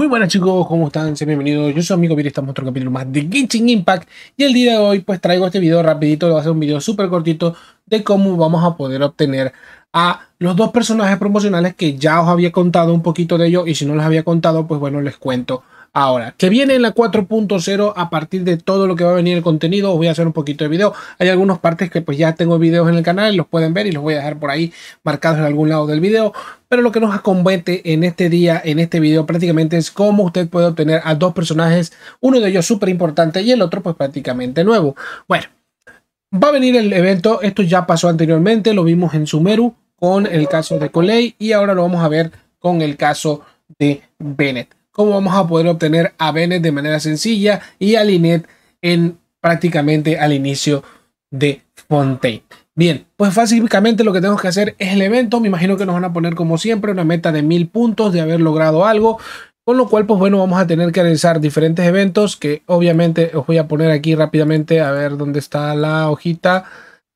muy buenas chicos, ¿cómo están? Sean bienvenidos, yo soy amigo Vir, estamos en otro capítulo más de Genshin Impact y el día de hoy pues traigo este video rapidito, va a ser un video súper cortito de cómo vamos a poder obtener a los dos personajes promocionales que ya os había contado un poquito de ellos y si no les había contado pues bueno les cuento ahora. Que viene en la 4.0 a partir de todo lo que va a venir el contenido. Os voy a hacer un poquito de video. Hay algunas partes que pues ya tengo videos en el canal, los pueden ver y los voy a dejar por ahí marcados en algún lado del video. Pero lo que nos acombete en este día, en este video, prácticamente es cómo usted puede obtener a dos personajes, uno de ellos súper importante y el otro pues prácticamente nuevo. Bueno, va a venir el evento, esto ya pasó anteriormente, lo vimos en Sumeru con el caso de Coley y ahora lo vamos a ver con el caso de Bennett cómo vamos a poder obtener a Bennett de manera sencilla y a Linet en prácticamente al inicio de Fontaine. Bien, pues básicamente lo que tenemos que hacer es el evento. Me imagino que nos van a poner como siempre una meta de mil puntos de haber logrado algo. Con lo cual, pues bueno, vamos a tener que realizar diferentes eventos que obviamente os voy a poner aquí rápidamente a ver dónde está la hojita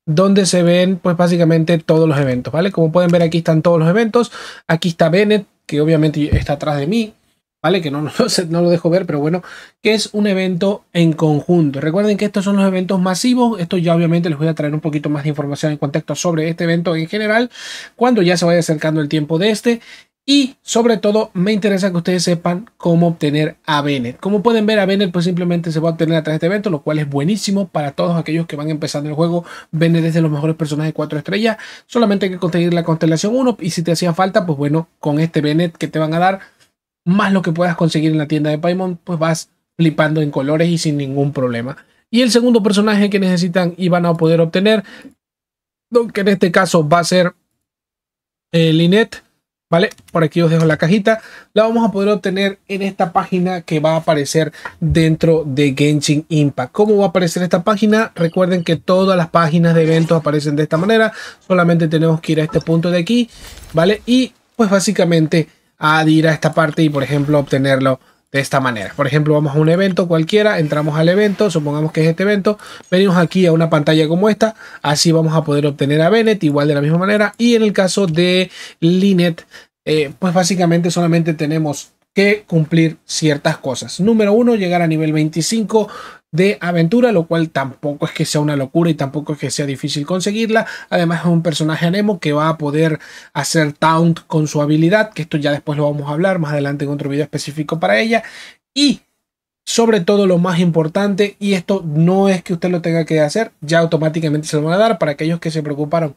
donde se ven pues básicamente todos los eventos, ¿vale? Como pueden ver aquí están todos los eventos. Aquí está Bennett, que obviamente está atrás de mí. ¿vale? Que no, no, no, lo dejo ver, pero bueno, que es un evento en conjunto. Recuerden que estos son los eventos masivos. Esto ya obviamente les voy a traer un poquito más de información en contexto sobre este evento en general, cuando ya se vaya acercando el tiempo de este. Y sobre todo me interesa que ustedes sepan cómo obtener a Bennett. Como pueden ver a Bennett pues simplemente se va a obtener a través de este evento, lo cual es buenísimo para todos aquellos que van empezando el juego. Bennett es de los mejores personajes de cuatro estrellas. Solamente hay que conseguir la constelación 1 y si te hacía falta pues bueno con este Bennett que te van a dar más lo que puedas conseguir en la tienda de Paimon, pues vas flipando en colores y sin ningún problema. Y el segundo personaje que necesitan y van a poder obtener, que en este caso va a ser eh, Linet ¿vale? Por aquí os dejo la cajita. La vamos a poder obtener en esta página que va a aparecer dentro de Genshin Impact. ¿Cómo va a aparecer esta página? Recuerden que todas las páginas de eventos aparecen de esta manera. Solamente tenemos que ir a este punto de aquí, ¿vale? Y pues básicamente a ir a esta parte y, por ejemplo, obtenerlo de esta manera. Por ejemplo, vamos a un evento cualquiera, entramos al evento, supongamos que es este evento, venimos aquí a una pantalla como esta, así vamos a poder obtener a Bennett igual de la misma manera. Y en el caso de Linet, eh, pues básicamente solamente tenemos que cumplir ciertas cosas. Número uno, llegar a nivel 25 de aventura, lo cual tampoco es que sea una locura y tampoco es que sea difícil conseguirla. Además es un personaje anemo que va a poder hacer taunt con su habilidad, que esto ya después lo vamos a hablar más adelante en otro video específico para ella. Y sobre todo lo más importante, y esto no es que usted lo tenga que hacer, ya automáticamente se lo van a dar para aquellos que se preocuparon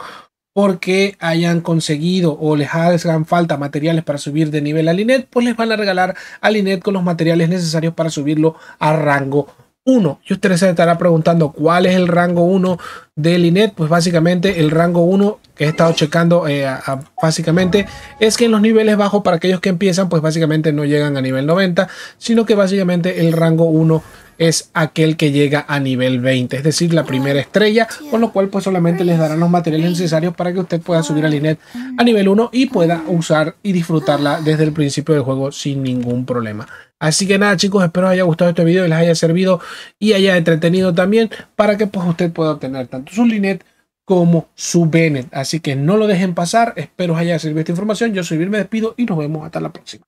porque hayan conseguido o les hagan falta materiales para subir de nivel a Linet, pues les van a regalar a Linet con los materiales necesarios para subirlo a rango 1. Y usted se estará preguntando cuál es el rango 1 del INET, pues básicamente el rango 1 que he estado checando eh, básicamente es que en los niveles bajos para aquellos que empiezan pues básicamente no llegan a nivel 90 sino que básicamente el rango 1 es aquel que llega a nivel 20 es decir la primera estrella con lo cual pues solamente les darán los materiales necesarios para que usted pueda subir al INET a nivel 1 y pueda usar y disfrutarla desde el principio del juego sin ningún problema así que nada chicos espero haya gustado este video y les haya servido y haya entretenido también para que pues usted pueda obtener tanto su Linet como su Bennett. Así que no lo dejen pasar. Espero os haya servido esta información. Yo soy Vir, me despido y nos vemos hasta la próxima.